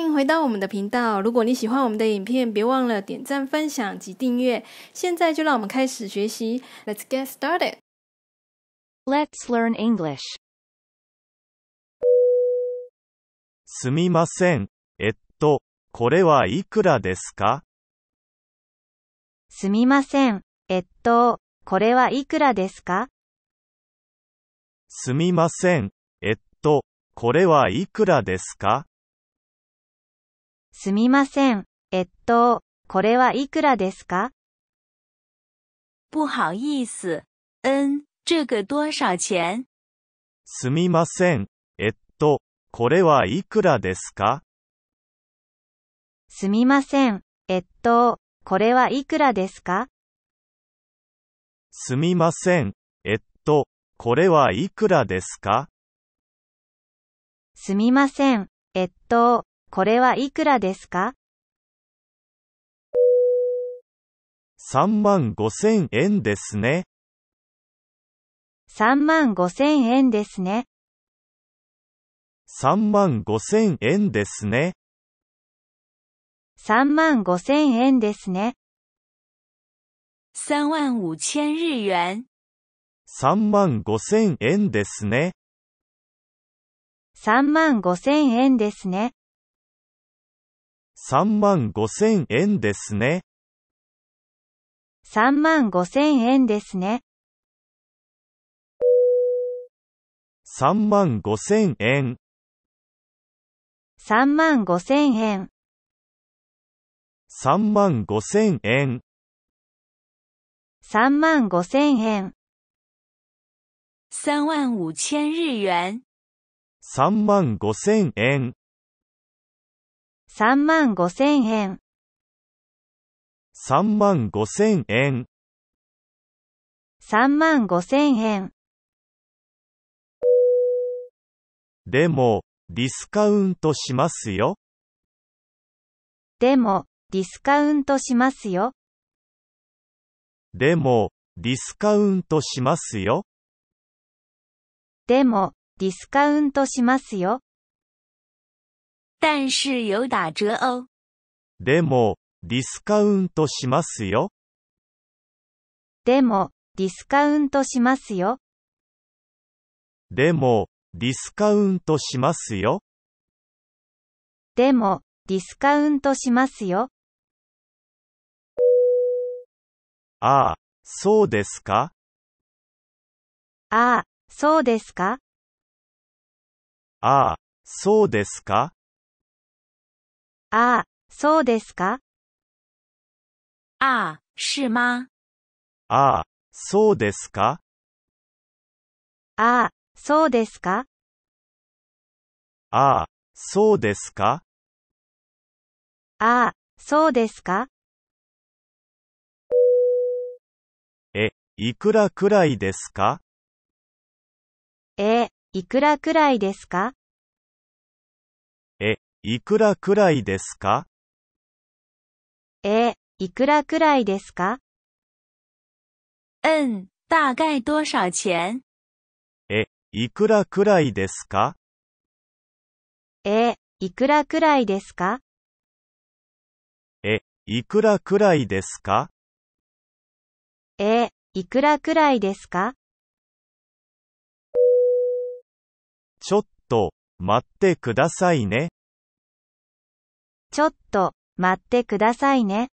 迎回到我们的频道。如果你喜欢我们的影片，别忘了点赞、分享及订阅。现在就让我们开始学习。Let's get started. Let's learn English. すみません。えっと、これはいくらですかすみません。えっと、これはいくらですかすみません。えっと、これはいくらですかすみません。えっと、これはいくらですか不好意思。ん、这个多少钱すみません。えっと、これはいくらですかすみません。えっと、これはいくらですかすみません。えっと、これはいくらですかすみません。えっと、これはいくらですか ?3 万5千円ですね。3万5千円ですね。3万5千円ですね。3万5千円ですね。3万5千日元。3万5千円ですね。3万5千円ですね。3万5千円ですね。3万5千円ですね。3万5千円。3万5千円。3万5千円。3万5千円。3万5千日元。3万5千円。3万5千円。3万5千円。3万5千円。でも、ディスカウントしますよ。でも、ディスカウントしますよ。でも、ディスカウントしますよ。でも、ディスカウントしますよ。但是有打折哦。でも、ディスカウントしますよ。でも、ディスカウントしますよ。でも、ディスカウントしますよ。でも、ディスカウントしますよ。ああ、そうですかああ、そうですかああ、そうですかああ、そうですかああ、是吗ああ、そうですかああ、そうですかああ、そうですかああ、そうですかえ、いくらくらいですかえ、いくらくらいですかいくらくらいですかえ、いくらくらいですかうん、大概多少钱え、いくらくらいですかえ、いくらくらいですかえ、いくらくらいですかえ、いくらくらいですかちょっと、待ってくださいね。ちょっと、待ってくださいね。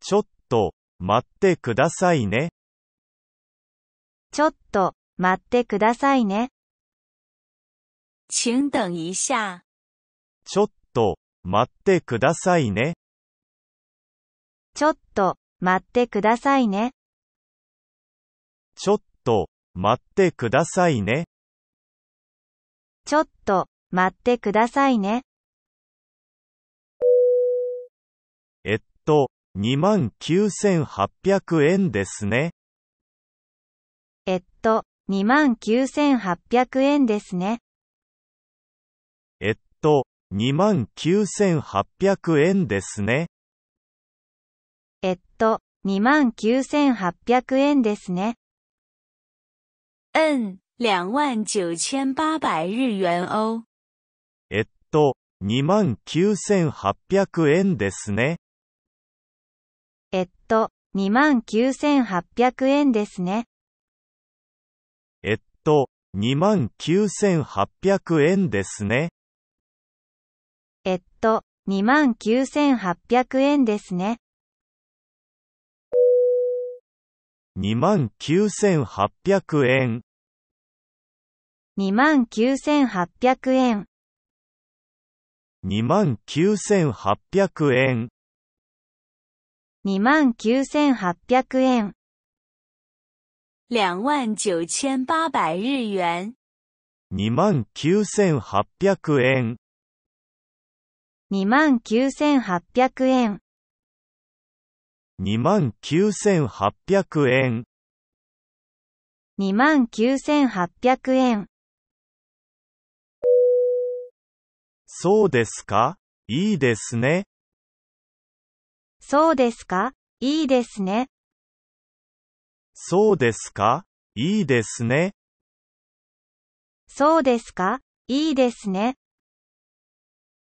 ちょっと、待ってくださいね。ちょっと、待ってくださいね。请等一下。ちょっと、待ってくださいね。ちょっと、待ってくださいね。ちょっと、待ってくださいね。ちょっと、待ってくださいね。えっと、29,800円ですね。えっと、29,800円ですね。えっと、29,800円ですね。えっと、29,800円ですね。うん、29,800万日元欧。えっと、29,800円ですね。えっと、29,800円ですね。えっと、29,800円ですね。えっと、29,800円ですね。29,800円。29,800円。29,800円。29,800円。29,800日元。29,800円。29,800円。29,800円。29,800円。そうですかいいですね。そうですかいいですね。そうですかいいですね。そうですかいいですね。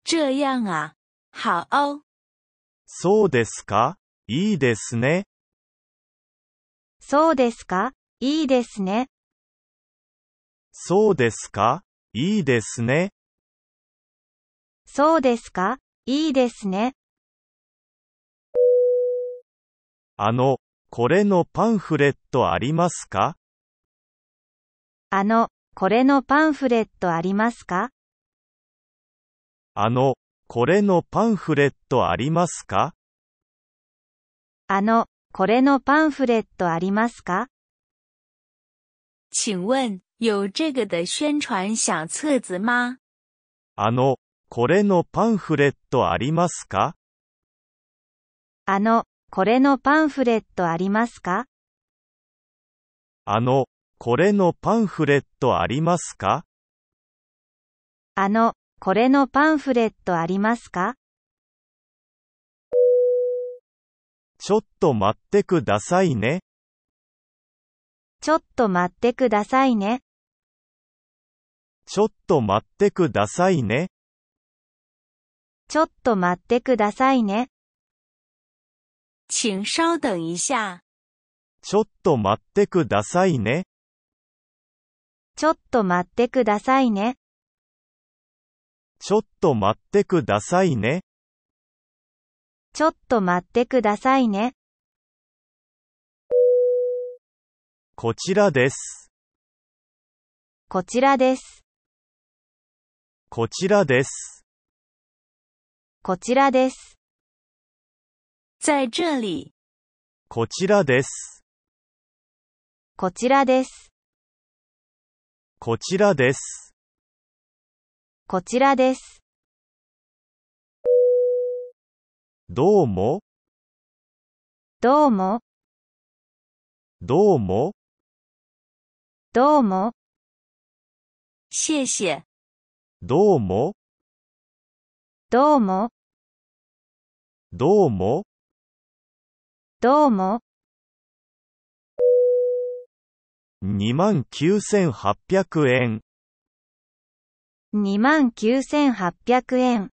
这样啊。好哦。そうですかいいですね。そうですかいいですね。そうですかいいですね。そうですかいいですね。あの、これのパンフレットありますかあの、これのパンフレットありますかあの、これのパンフレットありますかあの、これのパンフレットありますか请问、有这个的宣传小册子吗あの、これのパンフレットありますかあの、これのパンフレットありますかあの、これのパンフレットありますかあの、これのパンフレットありますかちょっと待ってくださいね。ちょっと待ってくださいね。ちょっと待ってくださいね。ちょっと待ってくださいね。请稍等一下。ちょっと待ってくださいね。ちょっと待ってくださいね。ちょっと待ってくださいね。ちょっと待ってくださいね。こちらです。こちらです。こちらです。こちらです。在这里。こちらです。こちらです。こちらです。こちらです。どうも。どうも。どうも。どうも。谢谢。どうも。どうも。どうも。どうも。29,800円。29,800円。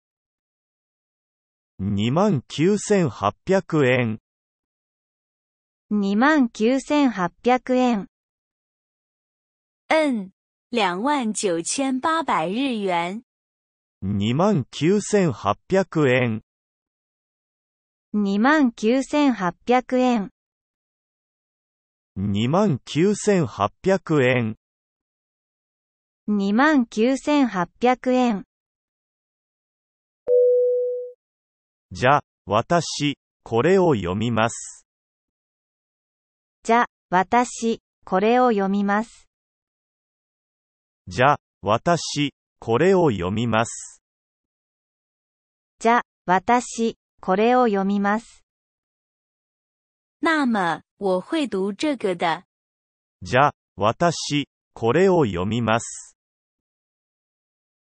29,800円。29,800円。二29,800日元。29,800円。29,800円。29,800円。29,800円。じゃ、私、これを読みます。じゃ、私、これを読みます。じゃ、私、これを読みます。じゃ、私、これを読みます。那么、我会读这个的。じゃ、私、これを読みます。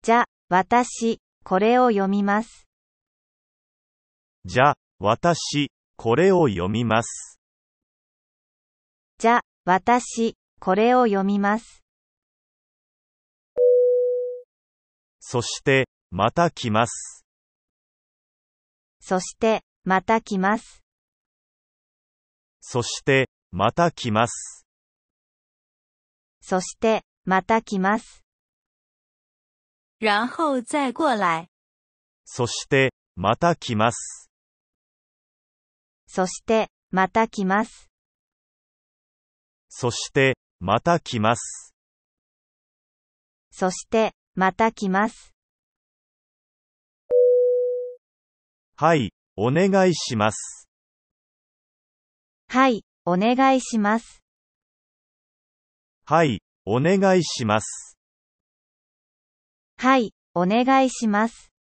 じゃ、私、これを読みます。じゃ、私、これを読みます。じゃ、私、これを読みます。そして、また来ます。そして、また来ます。そして、また来ます。そして、また来ます。然后再过来。そして、また来ます。そして、また来ます。そして、また来ます。そして、また来ます。はい、お願いします。はい、お願いします。はい、お願いします。はい、お願いします。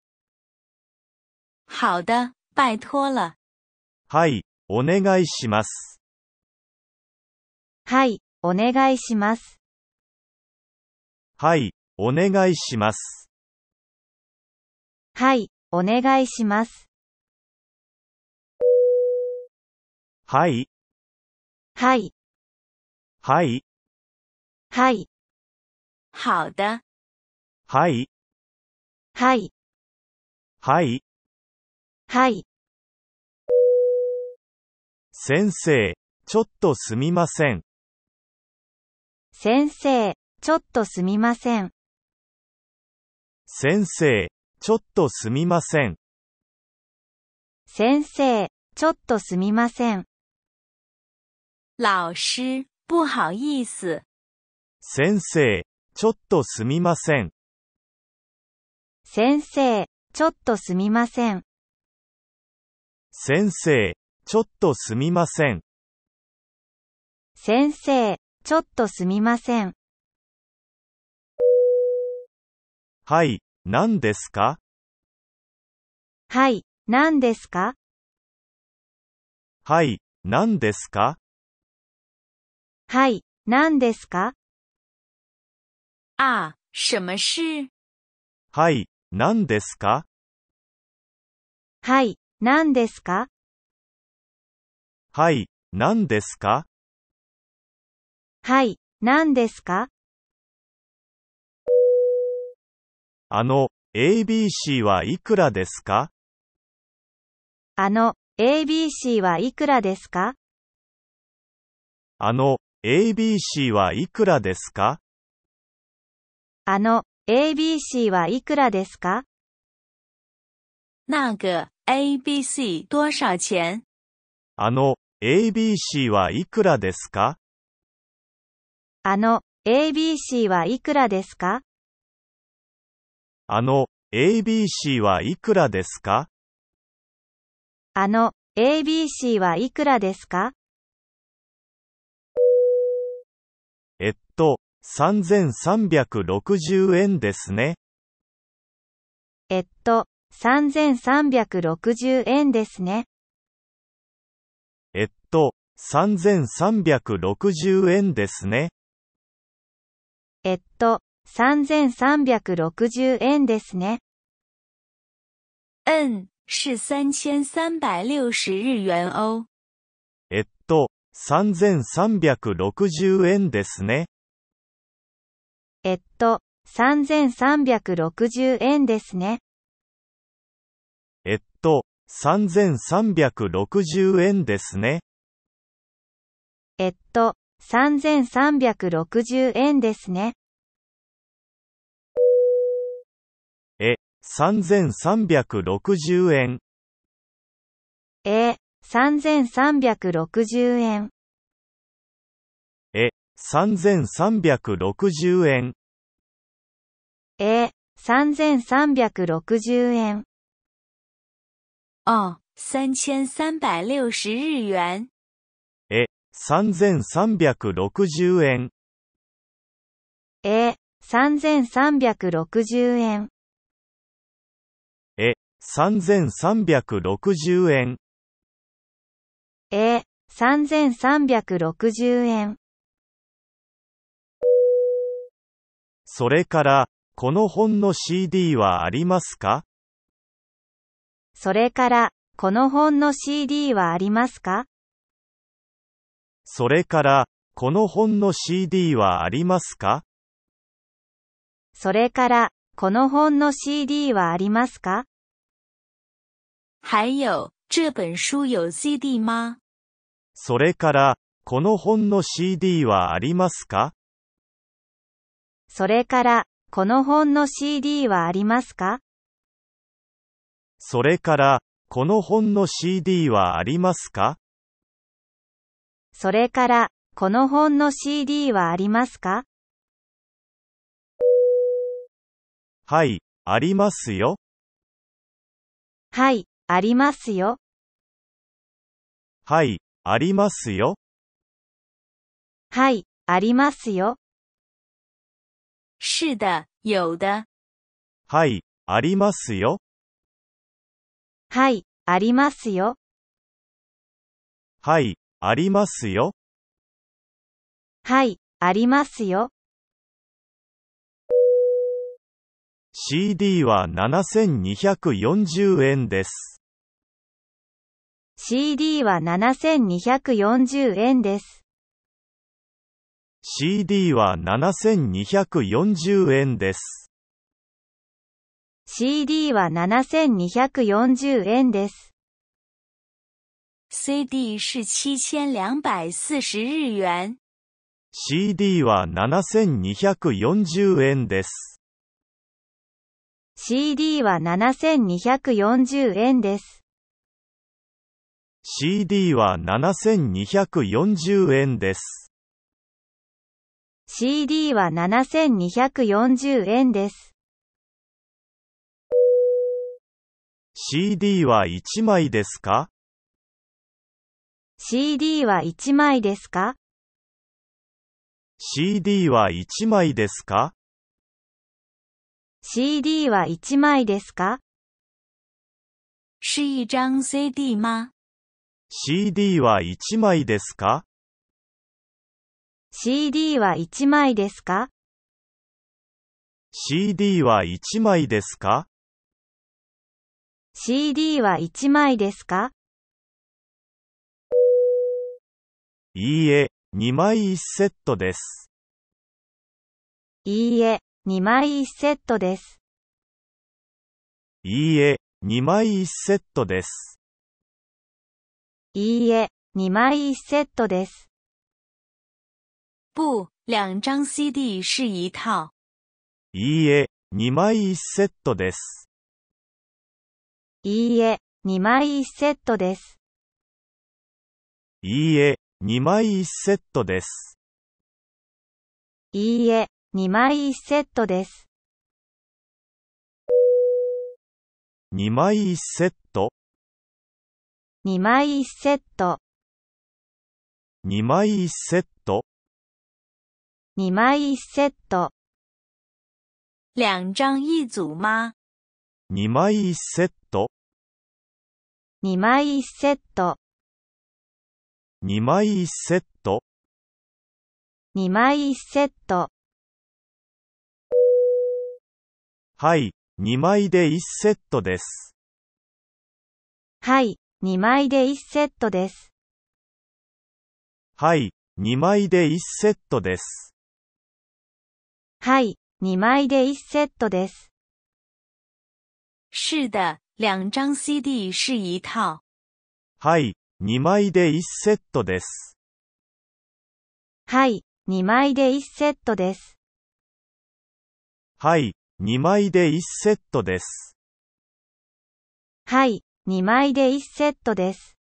好的、拜托了。はい、お願いします。はい、お願いします。はい、お願いします。はい、お願いします。はい。はい。はい。はい。好的。はい。はい。はい。はい。先生、ちょっとすみません。先生、ちょっとすみません。先生、ちょっとすみません。先生、ちょっとすみません。老师、不好意思。先生、ちょっとすみません。先生、ちょっとすみません。先生、ちょっとすみません。先生、ちょっとすみません。はい、何ですかはい、何ですかはい、何ですかはい、何ですかあ、什么事はい、何ですかはい、何ですかはい、何ですかはい、何ですかあの、ABC はいくらですかあの、ABC はいくらですかあの、ABC はいくらですかあの、ABC はいくらですか那个 ABC 多少钱あの、ABC はいくらですかあの、ABC はいくらですかあの、ABC はいくらですかあの、ABC はいくらですかと、3360円ですね。えっと、3360円ですね。えっと、3360円ですね。えっと、3360円ですね。うん、是3360日元欧。えっと、3360円ですね。3360円ですね。えっと、3360円ですね。えっと、3360円ですね。え、3360円。え、3360円。え、3360円。千3360円。あ、3360日元。え、3360円。え、3360円。え、3360円。え、3360円。それから、この本の CD はありますかそれから、この本の CD はありますかそれから、この本の CD はありますかそれから、この本の CD はありますか还有、这本书有 CD 吗それから、この本の CD はありますかそれから、この本の CD はありますかそれから、この本の CD はありますかそれから、この本の CD はありますかはい、ありますよ。はい、ありますよ。はい、ありますよ。はい、ありますよ。是的、有的。はい、ありますよ。はい、ありますよ。はい、ありますよ。はい、ありますよ。CD は7240円です。CD は7240円です。CD は7240円です。CD は7240円です。CD 是7240日元。CD は7240円です。CD は7240円です。CD は7240円です。CD は7240円です。CD は1枚ですか ?CD は1枚ですか ?CD は1枚ですか ?CD は1枚ですか是一张 CD 吗 ?CD は1枚ですか CD は1枚ですか ?CD は1枚ですか ?CD は1枚ですかいいえ、2枚1セットです。いいえ、2枚1セットです。いいえ、2枚1セットです。いいえ、2枚1セットです。不、两张 CD 是一套。いいえ、二枚一セットです。いいえ、二枚一セットです。いいえ、二枚一セットです。いいえ、二枚一セットです。二枚一セット二枚一セット二枚一セット2枚1セット。二枚一吗2枚1セット、2枚1セット。2枚1セット、2枚1セット。はい、2枚で1セットです。はい、2枚で1セットです。はい、2枚で1セットです。はい、2枚で1セットです。是的、两张 CD 是一套。はい、2枚で1セットです。はい、2枚で1セットです。はい、2枚で1セットです。はい、2枚で1セットです。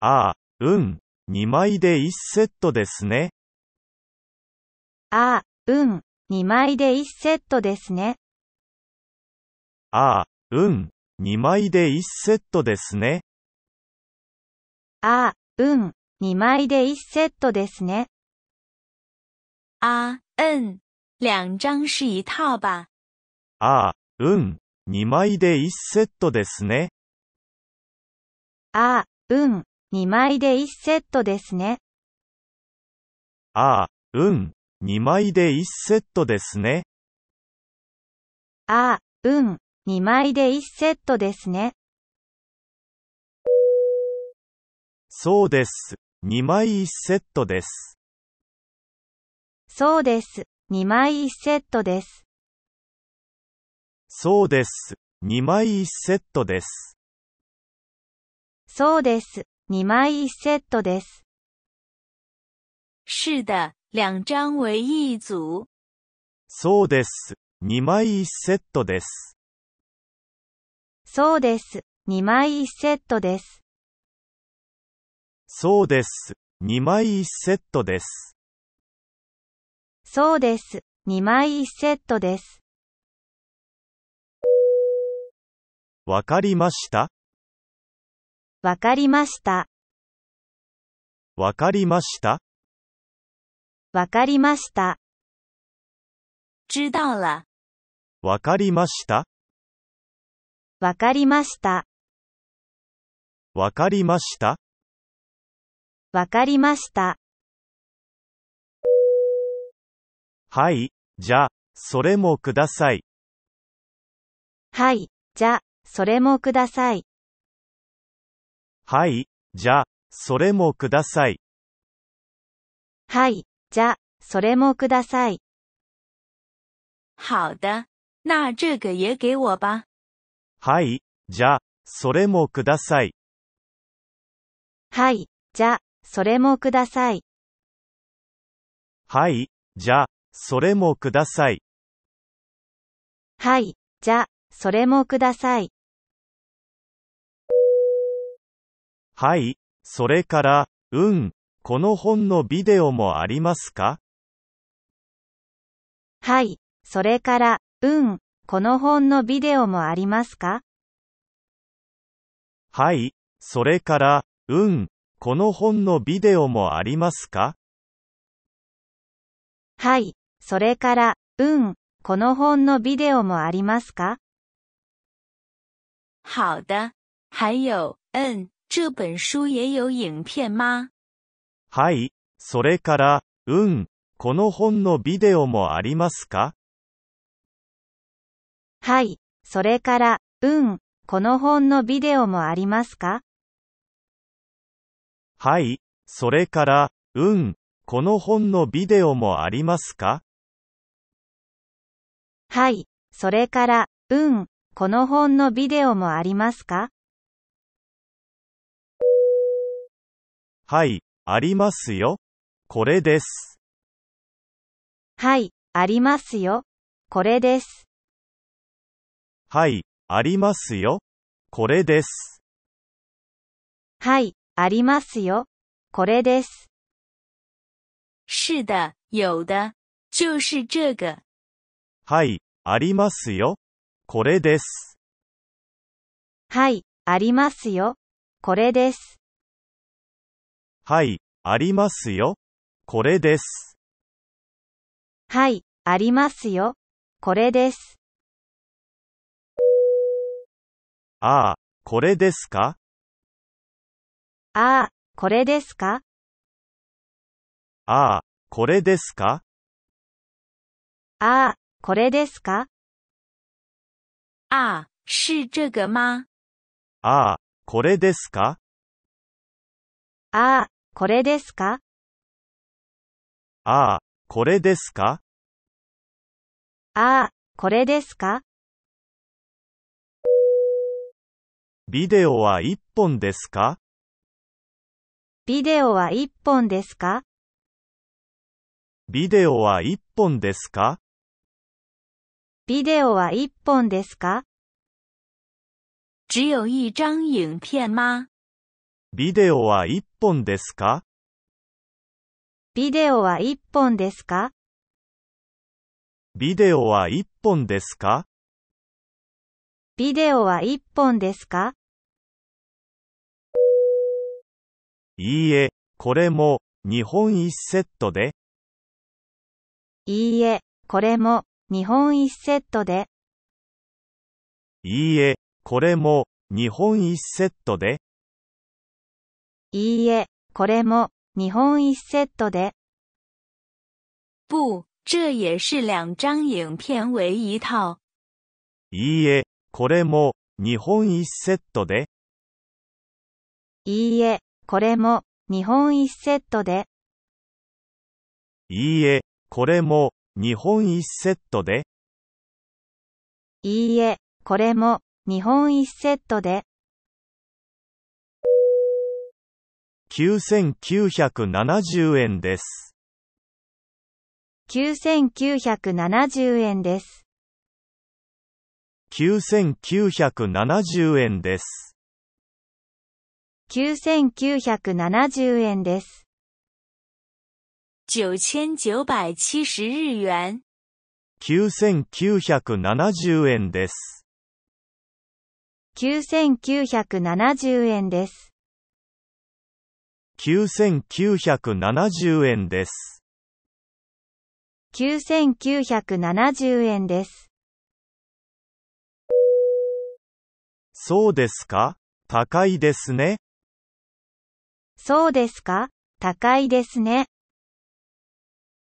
ああ、うん、2枚で1セットですね。あ、うん、2枚で1セットですね。ああ、うん、2枚で1セットですね。ああ、うん、2枚で1セットですね。あ、うん、二張是一套吧。ああ、うん、2枚で1セットですね。ああ、うん、2枚で1セットですね。ああ、うん、2枚で1セットですね。あ、うん、2枚で1セットですね。そうです。2枚1セットです。そうです。2枚1セットです。そうです。2枚1セットです。そうです。2枚1セットです。是的。两张为一组。そうです。2枚一セットです。そうです。2枚一セットです。そうです。2枚一セットです。そうです。2枚一セットです。わかりましたわかりました。わかりました。わかりました。知道了。わかりましたわかりました。わかりました。わかりました。はい、じゃそれもください。はい、じゃそれもください。はい、じゃそれもください。はい、じゃ、それもください。好的。那这个也给我吧。はい、じゃ、それもください。はい、じゃ、それもください。はい、じゃ、それもください。はい、じゃ、それもください。はい、それから、うん、この本のビデオもありますかはい、それから、うん、この本のビデオもありますかはい、それから、うん、この本のビデオもありますかはい、それから、うん、この本のビデオもありますか好的、还有、うん、这本书也有影片吗はい、それから、うん、この本のビデオもありますかはい、それから、うん、この本のビデオもありますかはい、それから、うん、この本のビデオもありますかはい、それから、うん、この本のビデオもありますかはい、ありますよ。これです。はい、ありますよ。これです。はい、ありますよ。これです。はい、ありますよ。これです。是的、有的、就是这个。はい、ありますよ。これです。はい、ありますよ。これです。はい、ありますよ。これです。はい、ありますよ。これです。ああ、これですかああ、これですかああ、これですかああ、これですかああ、是这个吗ああ、これですかああ、これですかああ、これですかああ、これですかビデオは一本ですかビデオは一本ですかビデオは一本ですかビデオは一本ですか只有一张影片吗ビデオは1本ですかビデオは1本ですかビデオは1本ですかビデオは1本ですかいいえ、これも日本一セットで。いいえ、これも日本一セットで。いいえ、これも日本一セットで。いいえ、これも、日本一セットで。不、这也是两张影片为一套。いいえ、これも、日本一セットで。いいえ、これも、日本一セットで。いいえ、これも、日本一セットで。いいえ、これも、日本一セットで。9970円です。9970円です。9970円です。9970円です。9970日元。9970円です。9970円です。9970円です。9970円です。そうですか高いですね。そうですか高いですね。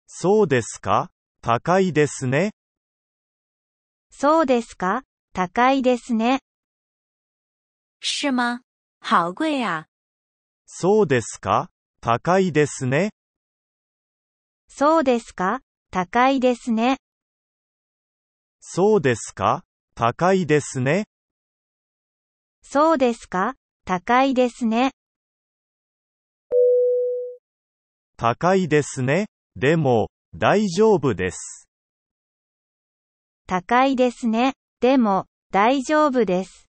そうですか高いですね。そうですか高いですね。是吗好贵啊。そうですか高いですね。そうですか高いですね。そうですか高いですね。そうですか高いですね。高いですね。でも、大丈夫です。高いですね。でも、大丈夫です。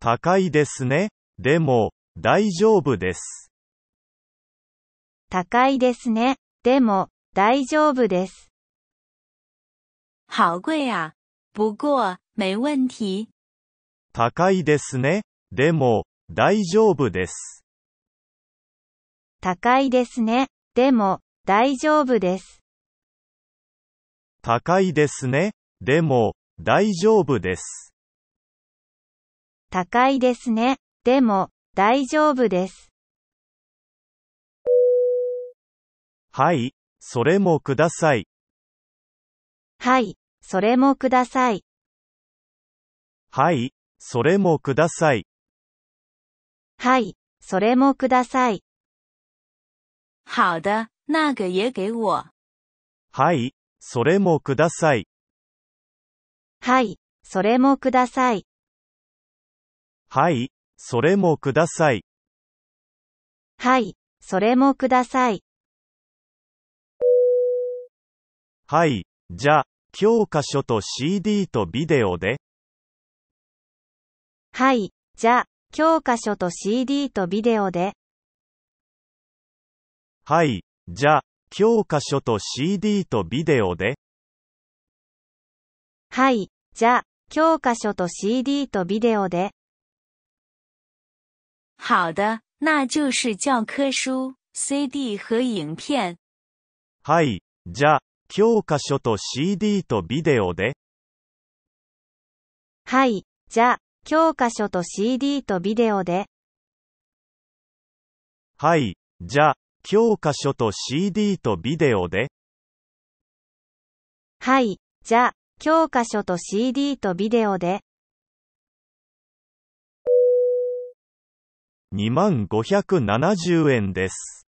高いですね。でも、大丈夫です。高いですね。でも、大丈夫です。好贵啊。不过、没问题。高いですね。でも、大丈夫です。高いですね。でも、大丈夫です。高いですね。でも、大丈夫です。高いですね。でも、大丈夫です。はい、それもください。はい、それもください。はい、それもください。はい、それもください。好的、那个也给我。はい、それもください。はい、それもください。はい、それもください。はい、それもください。はい、じゃあ、教科書と CD とビデオで。はい、じゃあ、教科書と CD とビデオで。はい、じゃあ、教科書と CD とビデオで。はい、じゃあ、教科書と CD とビデオで。好的，那就是教科书、CD 和影片。はい、じゃあ、教科書と CD とビデオで。はい、じゃあ、教科書と CD とビデオで。はい、じゃあ、教科書と CD とビデオで。はい、じゃあ、教科書と CD とビデオで。2570円です。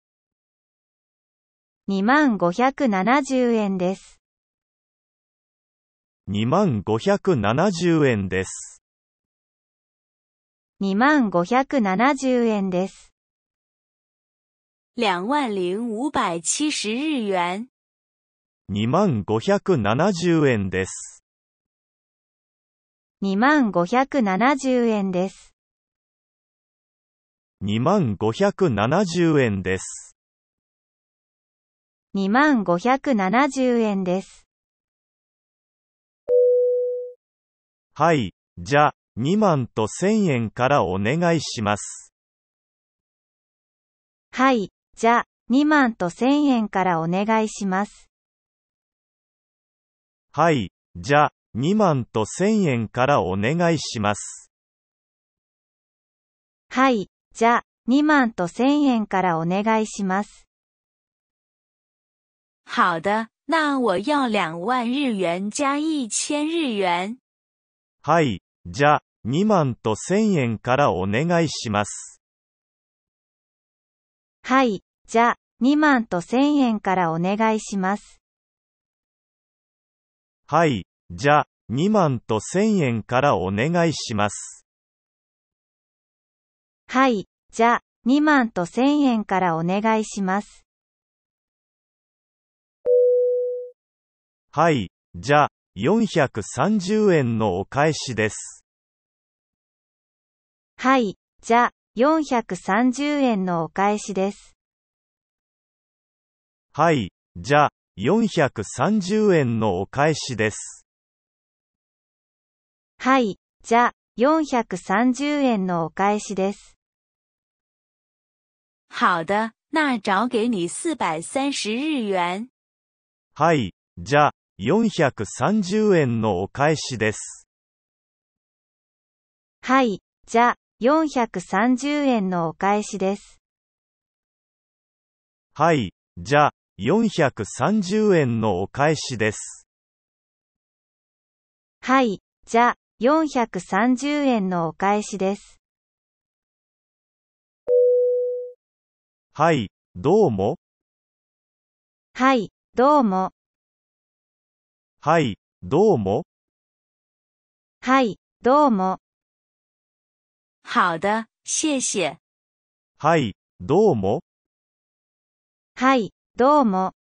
2570円です。2570円です。2570円です。20570日元。2五5 7 0円です。2五5 7 0円です。2570円です。2570円です。はい、じゃ、2万と1000円からお願いします。はい、じゃ、2万と1000円からお願いします。はい、じゃ、2万と1000円からお願いします。はい、じゃ、2万と1000円からお願いします。好的、那我要2万日元加1000日元。はい、じゃ、2万と1000円からお願いします。はい、じゃ、2万と1000円からお願いします。はい、じゃ、2万と1000円からお願いします。はい、じゃ、2万と1000円からお願いします。はい、じゃ、430円のお返しです。はい、じゃ、430円のお返しです。はい、じゃ、430円のお返しです。はい、じゃ、430円のお返しです。好的、那找给你四百三十日元。はい、じゃあ、430円のお返しです。はい、じゃあ、430円のお返しです。はい、じゃあ、430円のお返しです。はい、じゃあ、430円のお返しです。はい、どうも。はい、どうも。はい、どうも。はい、どうも。好的、谢谢。はい、どうも。はい、どうも。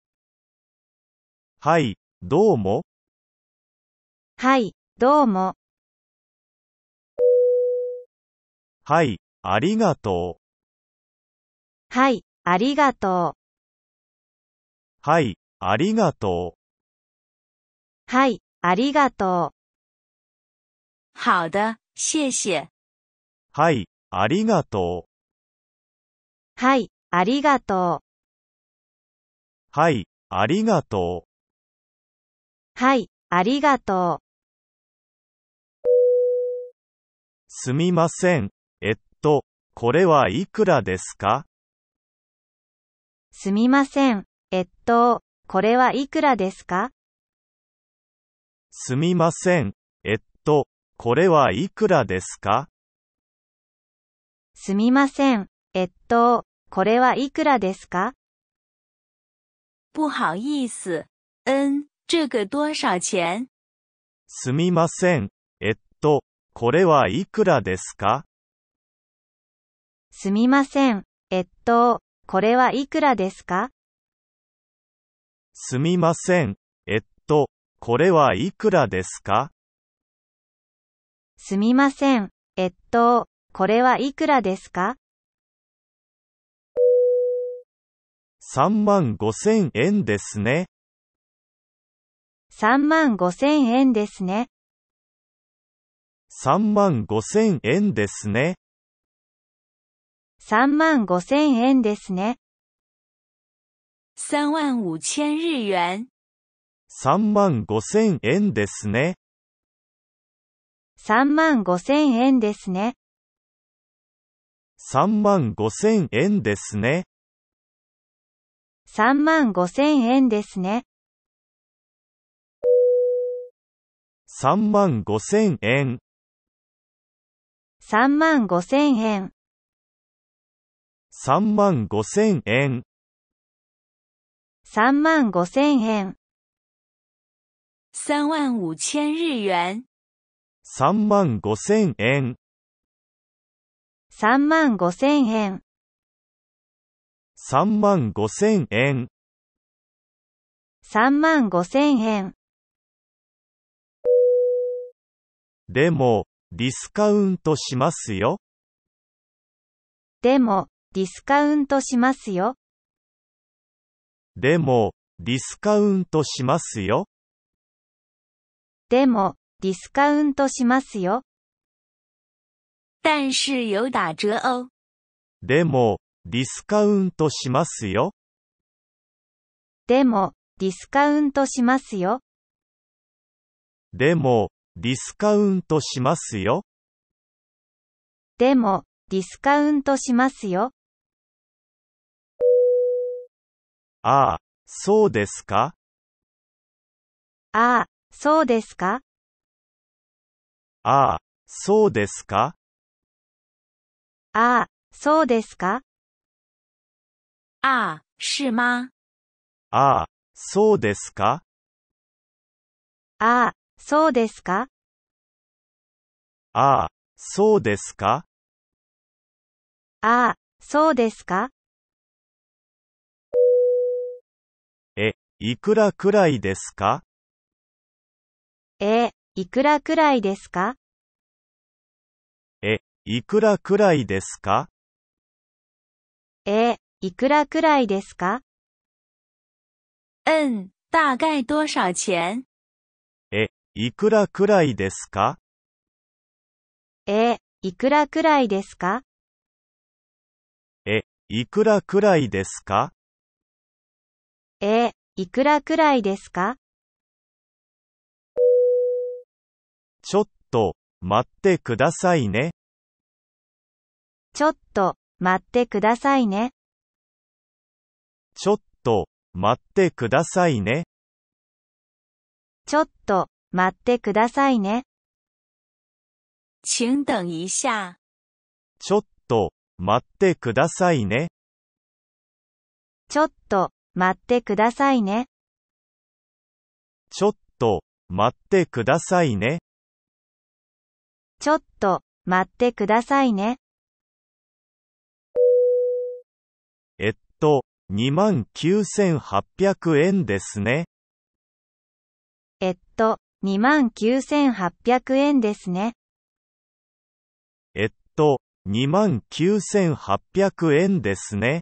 はい、どうも。はい、どうも。はい、ありがとう。はい、ありがとう。はい、ありがとう。はい、ありがとう。好的、谢谢。はい、ありがとう。はい、ありがとう。はい、ありがとう。はい、ありがとう。すみません。えっと、これはいくらですかすみません。えっと、これはいくらですかすみません。えっと、これはいくらですかすみません。えっと、これはいくらですか不好意思。嗯、这个多少钱すみません。えっと、これはいくらですかすみません。えっと、これはいくらですかすみません。えっと、これはいくらですかすみません。えっと、これはいくらですか ?3 万5千円ですね。3万5千円ですね。3万5千円ですね。3万5千円ですね。3万5千日元。3万5千円ですね。3万5千円ですね。3万5千円ですね。3万5千円ですね。3万5千円。3万5千円。3万5千円。3万5千円。3万5千日元。3万5千円。3万5千円。3万5千円。3万5千円。でも、ディスカウントしますよ。でも、ディスカウントしますよ。でも、ディスカウントしますよ。でも、ディスカウントしますよ。但是有打折哦。でも、ディスカウントしますよ。でも、ディスカウントしますよ。でも、ディスカウントしますよ。でも、ディスカウントしますよ。ああ、そうですかああ、そうですかああ、そうですかああ、そうですかああ、是吗ああ、そうですかああ、そうですかああ、そうですかああ、そうですかいくらくらいですかえ、いくらくらいですかえ、いくらくらいですかえ、いくらくらいですかうん、大概多少钱え、いくらくらいですかえ、いくらくらいですかえ、いくらくらいですかえ、いくらくらいですかちょっと、待ってくださいね。ちょっと、待ってくださいね。ちょっと、待ってくださいね。ちょっと、待ってくださいね。请等一下。ちょっと、待ってくださいね。ちょっと、待ってくださいね。ちょっと、待ってくださいね。ちょっと、待ってくださいね。えっと、29,800円ですね。えっと、29,800円ですね。えっと、29,800円ですね。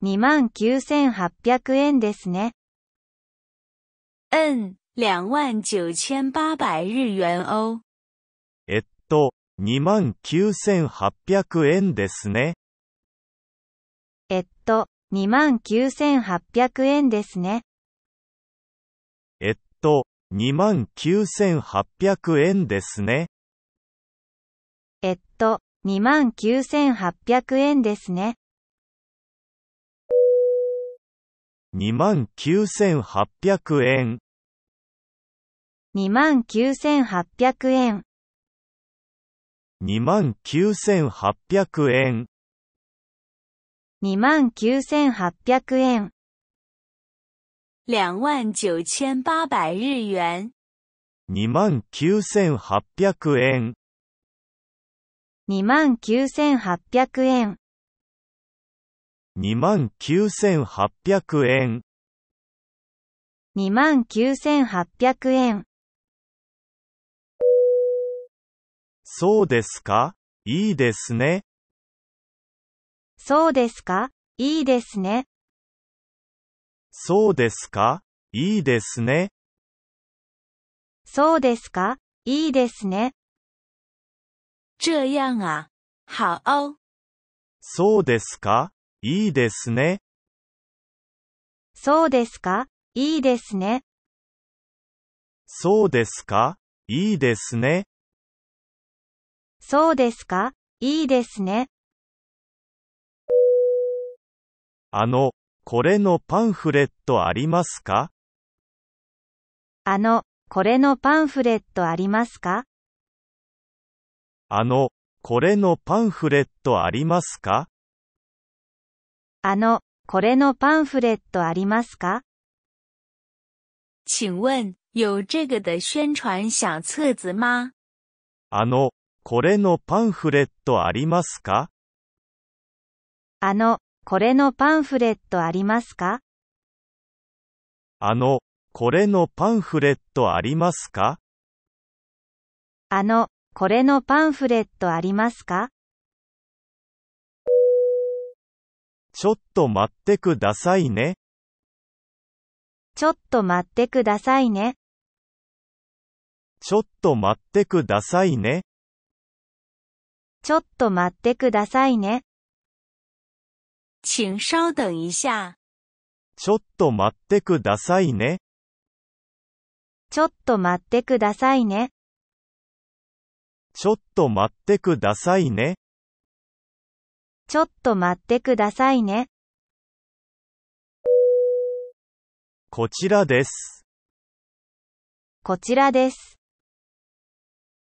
29,800円ですね。うん、29,800日元欧。えっと、29,800円ですね。えっと、29,800円ですね。えっと、29,800円ですね。えっと、29,800円ですね。29,800円。29,800円。29,800円。29,800円。29,800日元。29,800円。29,800円。29,800円。29,800円。そうですかいいですね。そうですかいいですね。そうですかいいですね。そうですかいいですね。这样啊。好哦。そうですかいいですね。そうですかいいですね。そうですかいいですね。そうですかいいですね。あの、これのパンフレットありますかあの、これのパンフレットありますかあの、これのパンフレットありますかあの、これのパンフレットありますか请问、有这个的宣传小册子吗あの、これのパンフレットありますかあの、これのパンフレットありますかあの、これのパンフレットありますかあの、これのパンフレットありますかちょっと待ってくださいね。ちょっと待ってくださいね。ちょっと待ってくださいね。ちょっと待ってくださいね。请稍等一下。ちょっと待ってくださいね。ちょっと待ってくださいね。ちょっと待ってくださいね。ちょっと待ってくださいね。こちらです。こちらです。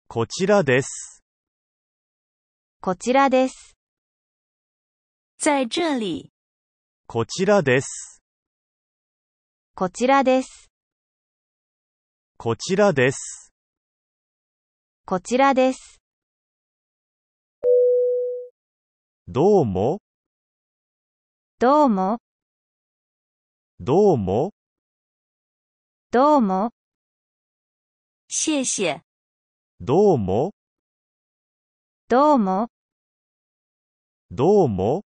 こちらです。こちらです。在这里。こちらです。こちらです。こちらです。こちらです。どうも、どうも、どうも、どうも。谢谢、どうも、どうも、どうも、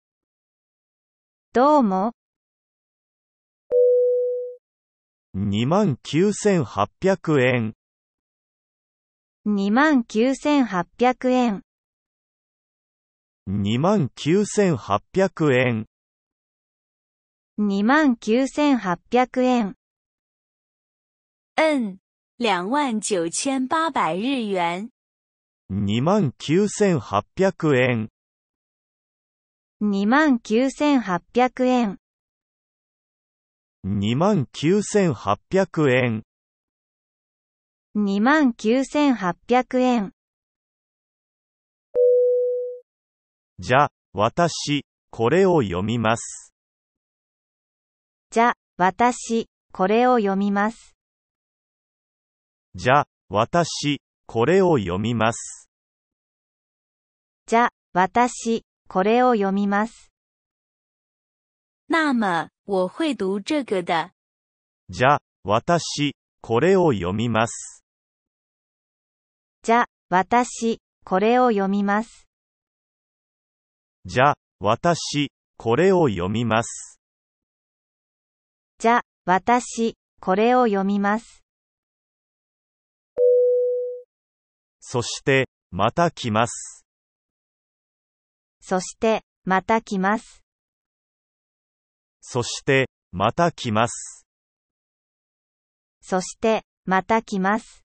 どうも。29,800円。29,800円。二万九千八百円二万九千八百円嗯两万九千八百円。二万九千八百円。二万九千八百円。二万九千八百円。二万九千八百円。じゃ、私、これを読みます。じゃ、私、これを読みます。じゃ、私、これを読みます。じゃ、私、これを読みます。那么、我会读这个的。じゃ、私、これを読みます。じゃ、私、これを読みます。じゃ、私、これを読みます。じゃ、私、これを読みます。そして、また来ます。そして、また来ます。そして、また来ます。そして、また来ます。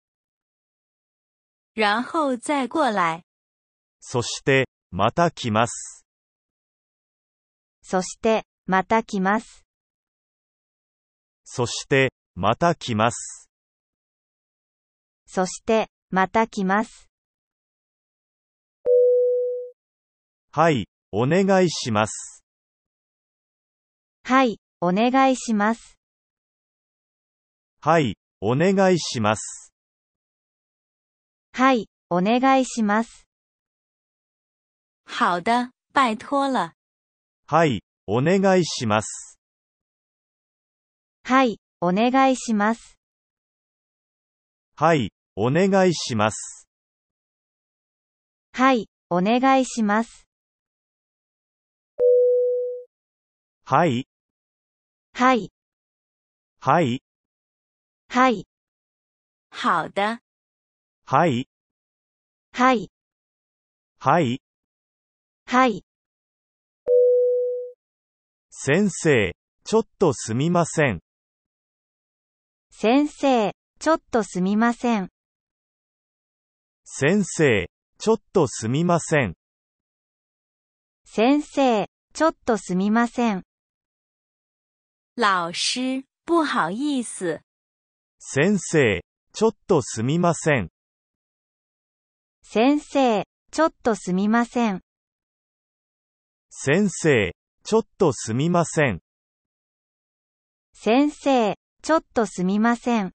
然后再过来。そして、また来ます。そして、また来ます。そして、また来ます。そして、また来ます。はい、お願いします。はい、お願いします。はい、お願いします。はい、お願いします。好的、拜托了。はい、お願いします。はい、お願いします。はい、お願いします。はい、お願いします。はい。はい。はい。はい。好的。はい。はい。はい。はい。先生、ちょっとすみません。先生、ちょっとすみません。先生、ちょっとすみません。先生、ちょっとすみません。老师、不好意思。先生、ちょっとすみません。先生、ちょっとすみません。先生、ちょっとすみません。先生、ちょっとすみません。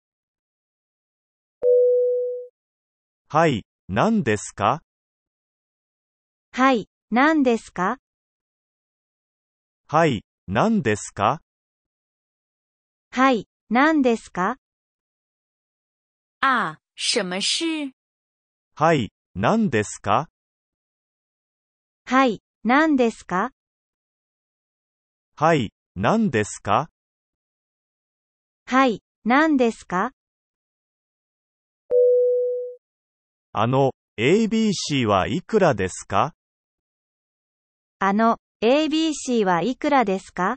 はい、何ですかはい、何ですかはい、何ですかはい、何ですかあ、什么事はい、何ですかはい、何ですかはい、何ですかはい、何ですかあの、ABC はいくらですかあの、ABC はいくらですか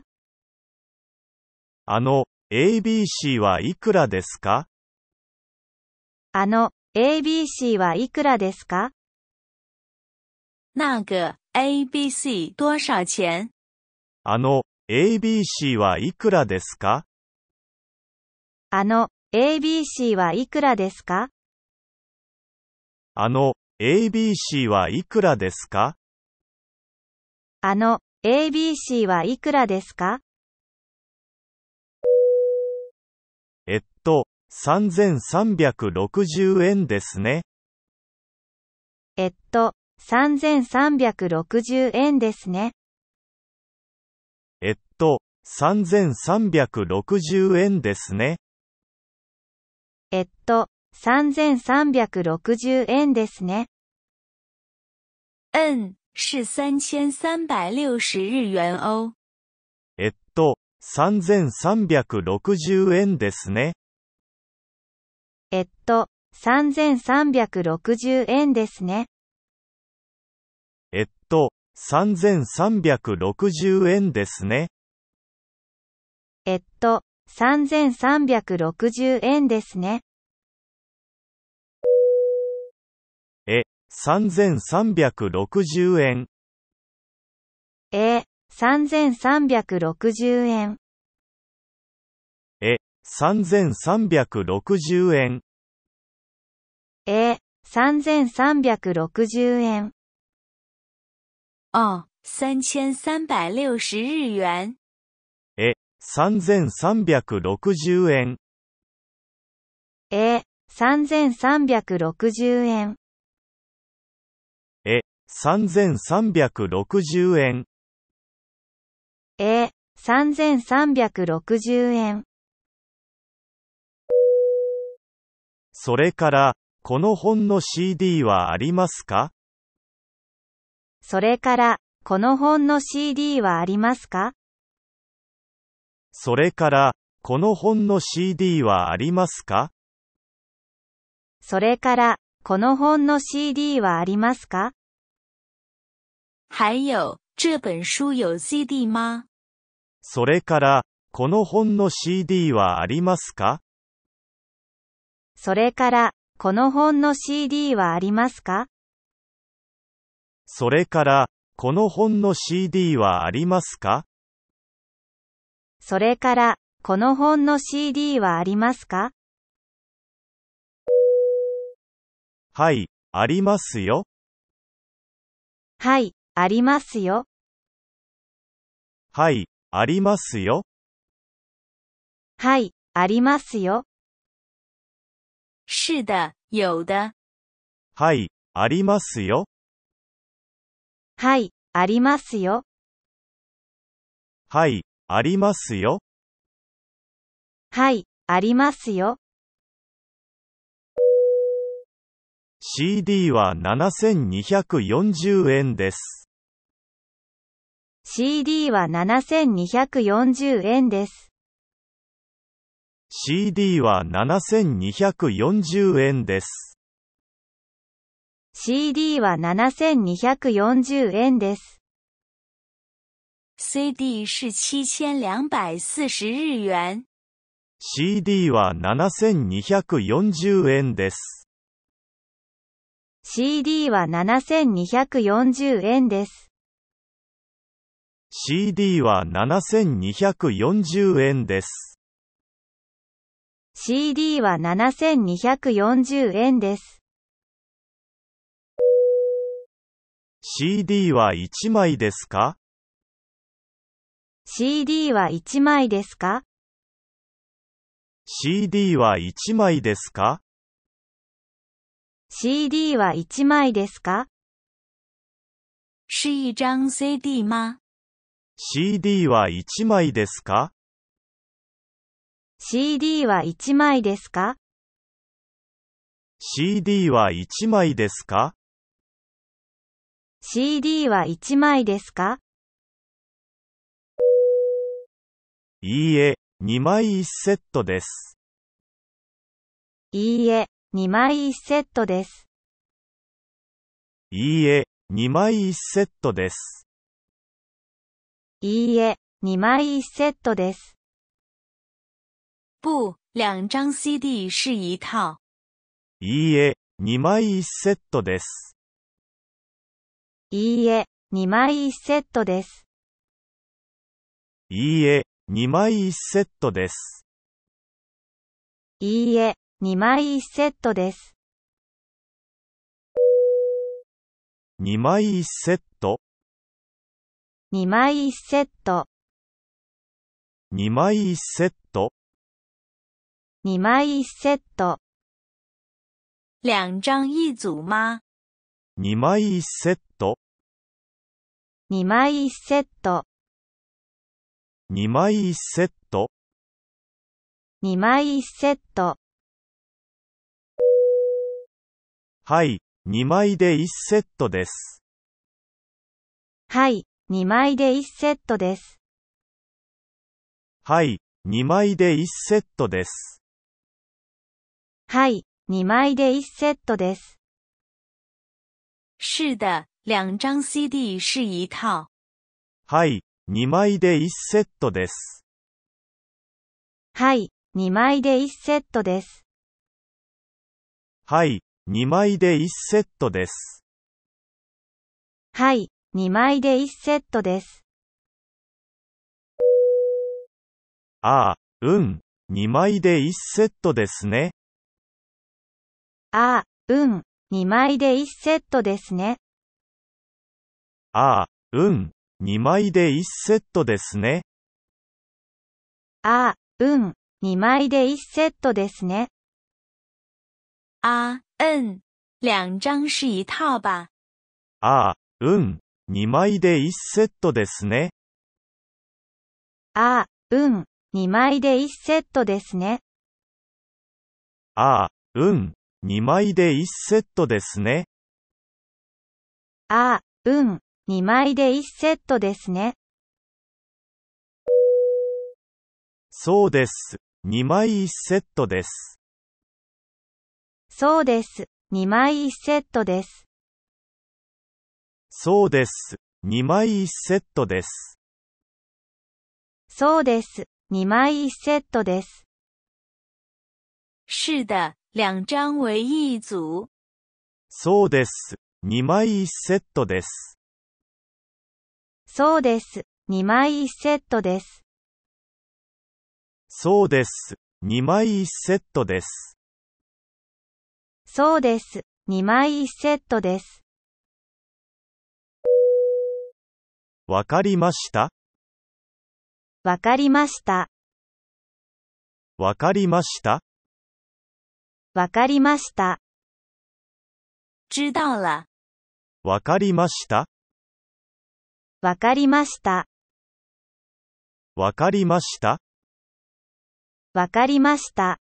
あの、ABC はいくらですかあの、ABC はいくらですか那个 ABC 多少钱あの ABC はいくらですかあの、ABC はいくらですかあの、ABC はいくらですかあの、ABC はいくらですかえっと、3360円ですね。えっと、3360円ですね。3360円ですね。えっと、3360円ですね。うん、是3360日元欧。えっと、3360円ですね。えっと、3360円ですね。えっと、3360円ですね。えっと、3360円ですね。え、3360円。え、3360円。え、3360円。え、3360円。あ、3360日元。3360円。え、3360円。え、3360円。え、3360円。それから、この本の CD はありますかそれから、この本の CD はありますかそれから、この本の CD はありますかそれから、この本の CD はありますか还有、这本书有 CD 吗それから、この本の CD はありますかそれから、この本の CD はありますかそれから、この本の CD はありますかそれから、この本の CD はありますかはい、ありますよ。はい、ありますよ。はい、ありますよ。はい、ありますよ。是的、有的。はい、ありますよ。はい、ありますよ。はい、ありますよ。はい、ありますよ。CD は7240円です。CD は7240円です。CD は7240円です。CD は7240円です。CD 是七千两百四十日元。CD は二百四十円です。CD は七千二百四十円です。CD は七千二百四十円です。CD は七千二百四十円です。CD は一枚ですか CD は1枚ですか ?CD は1枚ですか ?CD は1枚ですか是一张 CD 吗 ?CD は1枚ですか ?CD は1枚ですか ?CD は1枚ですか ?CD は1枚ですかいいえ、2枚1セットです。いいえ、2枚1セットです。いいえ、2枚1セットです。いいえ、2枚1セットです。不、两张 CD 是一套。いいえ、2枚1セットです。いいえ、2枚1セットです。いいえ、2枚1セットです。いいえ、2枚1セットです。2枚1セット2枚1セット2枚1セット2枚1セット2張一組吗2枚1セット2枚1セット2枚1セット2枚1セットはい、2枚で1セットです。はい、2枚で1セットです。はい、2枚で1セットです。はい、2枚で1セットです。是的、两张 CD 是一套。はい、2枚で1セットです。はい、2枚で1セットです。はい、2枚で1セットです。はい、2枚で1セットです。ああ、うん、2枚で1セットですね。ああ、うん、2枚で1セットですね。ああ、うん、2枚で1セットですね。あ、うん、2枚で1セットですね。あ、うん、两张是一套吧。あ、うん、2枚で1セットですね。あ、うん、2枚で1セットですね。あ、うん、2枚で1セットですね。あ、うん、2枚で1セットですね。そうです。2枚1セットです。そうです。2枚1セットです。そうです。2枚1セットです。そうです。2枚1セットです。是的、两张为一组。そうです。2枚1セットです。そうです。2枚1セットです。そうです。2枚1セットです。そうです。2枚1セットです。わかりましたわかりました。わかりましたわかりました。知道了。わかりました。わかりました。わかりました。わかりました。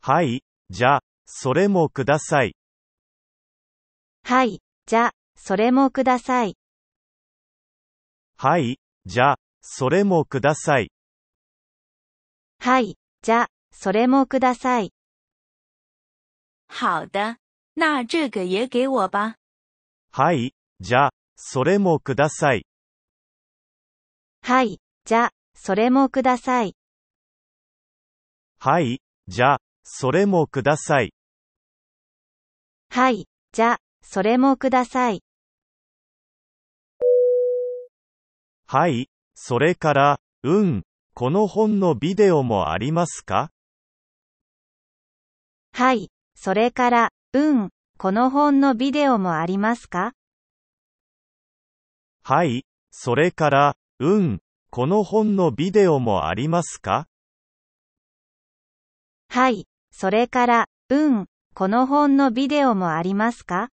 はい、じゃそれもください。はい、じゃそれもください。はい、じゃそれもください。はい、じゃそれもください。好的、那这个也给我吧。はい、じゃ、それもください。はい、じゃ、それもください。はい、じゃ、それもください。はい、じゃ、それもください。はい、それから、うん、この本のビデオもありますかはい、それから、うん、この本のビデオもありますかはい、それから、うん、この本のビデオもありますかはい、それから、うん、この本のビデオもありますか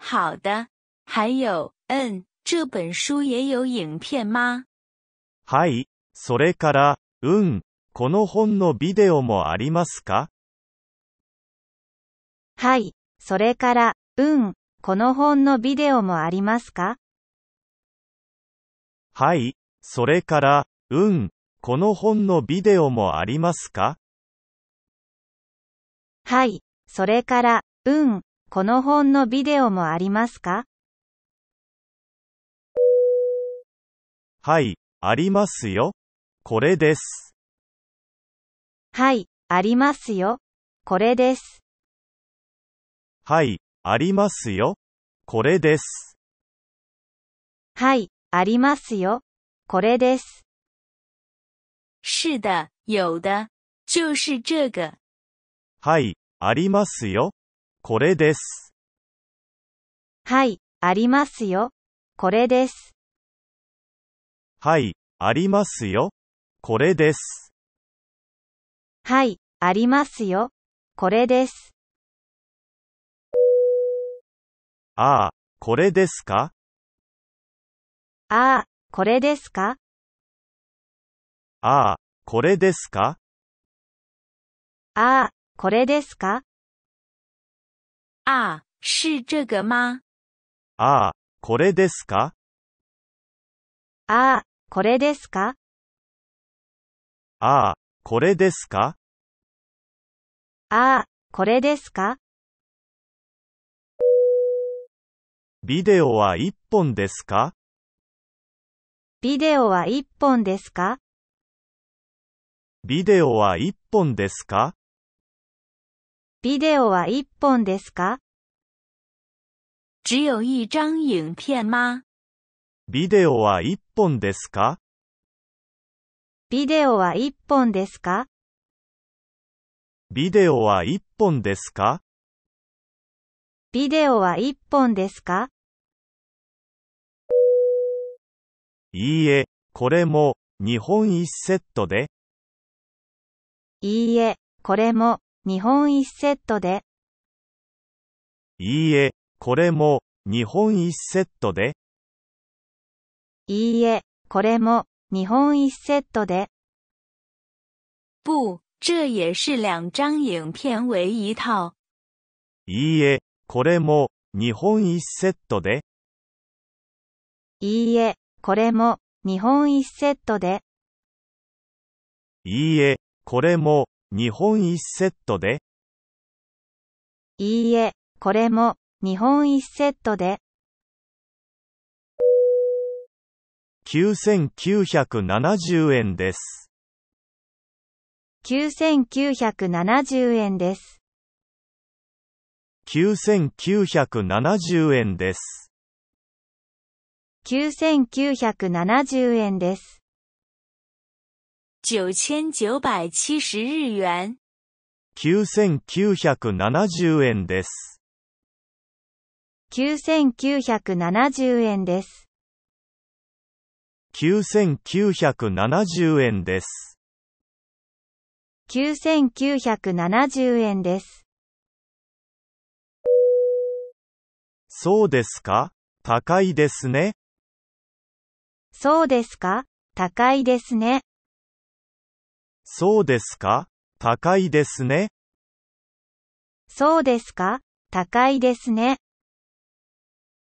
好的。还有、ん、这本书也有影片吗はい、それから、うん、この本のビデオもありますかはい、それから、うん、この本のビデオもありますかはい、それから、うん、この本のビデオもありますかはい、それから、うん、この本のビデオもありますかはい、ありますよ。これです。はい、ありますよ。これです。はい、ありますよ。これです。はい、ありますよ。これです。是的、有的、就是这个。はい、ありますよ。これです。はい、ありますよ。これです。はい、ありますよ。これです。はい、ありますよ。これです。ああ、これですかああ、これですかああ、これですかああ、これですかああ、是这个吗ああ、これですかああ、これですかああ、これですかああ、これですかビデオは一本ですかビデオは一本ですかビデオは一本ですかビデオは一本ですか只有一张影片吗ビデオは一本ですかビデオは一本ですかビデオは一本ですかビデオは一本ですかいいえ、これも、日本一セットで。いいえ、これも、日本一セットで。いいえ、これも、日本一セットで。いいえ、これも、日本一セットで。不、这也是两张影片为一套。いいえ、これも、日本一セットで。いいえ、これも、日本一セットで。いいえ、これも、日本一セットで。いいえ、これも、日本一セットで。9970円です。9970円です。9970円です。9970円です。9970日元。9970円です。9970円です。9970円です。9970円です。そうですか高いですね。そうですか高いですね。そうですか高いですね。そうですか高いですね。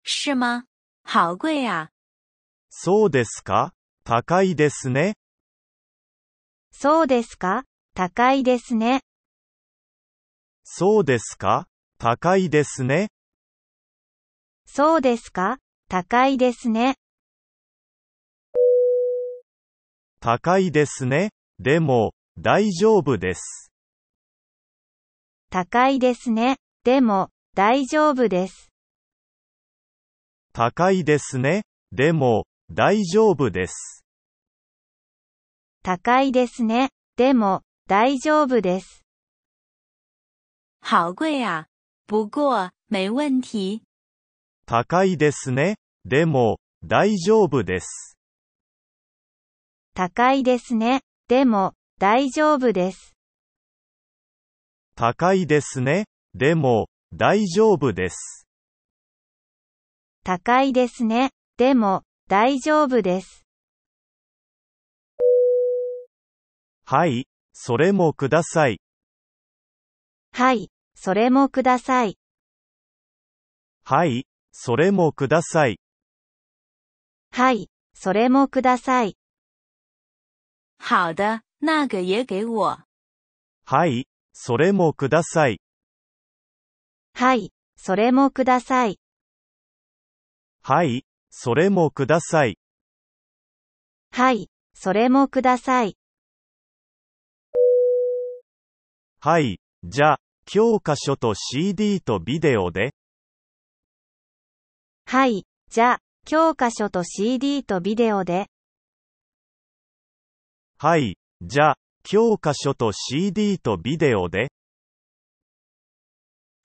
是吗好贵啊。そうですか高いですね。そうですか高いですね。そうですか高いですね。そうですか高いですね。高いですね。でも、大丈夫です。高いですね。でも、大丈夫です。高いですね。でも、大丈夫です。高いですね。でも、大丈夫です。好贵や。不过、没问题。高いですね。でも、大丈夫です。高いですね。でも、大丈夫です。高いですね。でも、大丈夫です。高いですね。でも、大丈夫です。はい、それもください。はい、それもください。はい、それもください。はい、それもください。好的、那个也给我。はい、それもください。はい、それもください。はい、それもください。はい、それもください。はい、じゃあ、教科書と CD とビデオで。はい、じゃあ、教科書と CD とビデオで。はい、じゃ、教科書と CD とビデオで。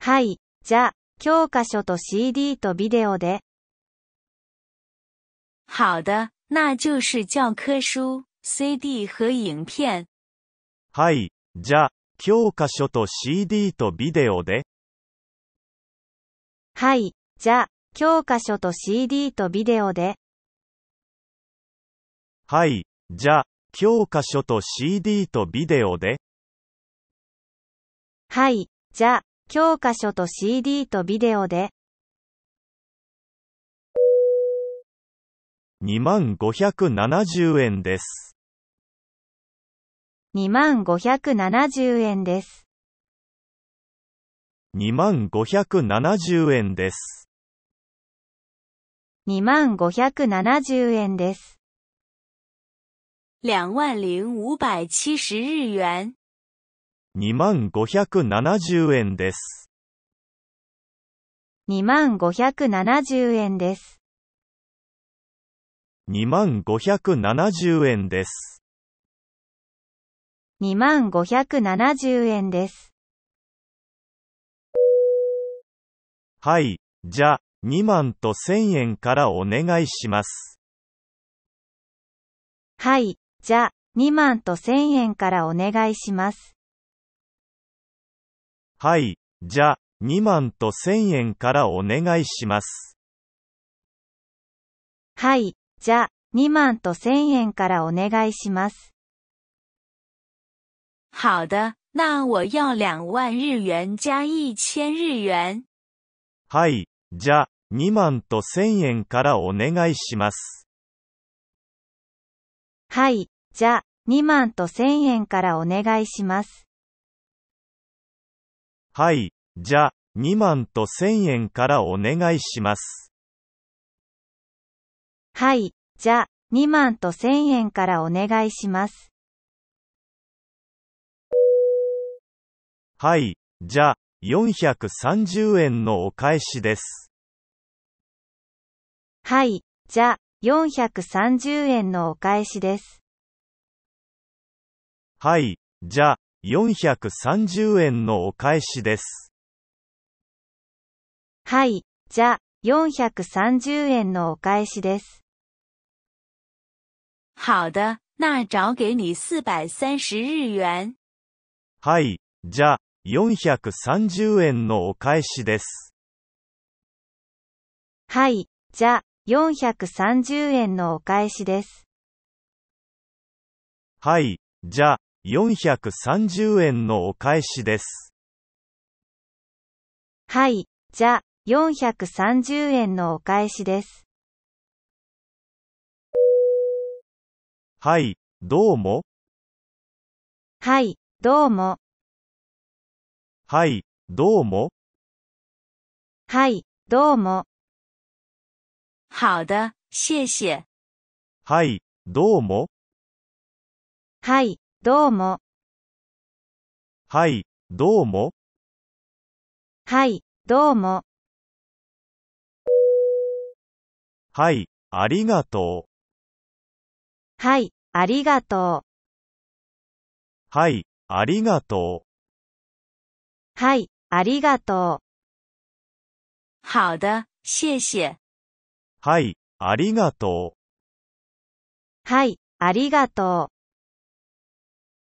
はい、じゃ、教科書と CD とビデオで。好的、那就是教科書、CD 和影片。はい、じゃ、教科書と CD とビデオで。はい、じゃ、教科書と CD とビデオで。はい、じゃ、教科書と CD とビデオではい、じゃ、教科書と CD とビデオで。2570円です。2570円です。2570円です。2570円です。两万零五百七十日元。二万五百七十円です。二万五百七十円です。二万五百七十円です。二万五百七十円です。はい、じゃ、二万と千円からお願いします。はい、じゃ、2万と1000円からお願いします。はい、じゃ、2万と1000円からお願いします。はい、じゃ、2万と1000円からお願いします。好的、那我要2万日元加1000日元。はい、じゃ、2万と1000円からお願いします。はい、じゃ、2万と1000円からお願いします。はい、じゃ、2万と1000円からお願いします。はい、じゃ、2万と1000円からお願いします。はい、じゃ、430円のお返しです。はい、じゃ、430円のお返しです。はい、じゃ、430円のお返しです。はい、じゃ、430円のお返しです。好的、那找给你430日元。はい、じゃ、430円のお返しです。はい、じゃ、430円のお返しです。はい、じゃ、430円のお返しです。はい、じゃ、430円のお返しです。はい、どうも。はい、どうも。はい、どうも。はい、どうも。好的、谢谢。はい、どうも。はい、どうも。はい、どうも。はい、どうも。はい、ありがとう。はい、ありがとう。はい、ありがとう。はい、ありがとう。好的、谢谢。はい、ありがとう。はい、ありがとう。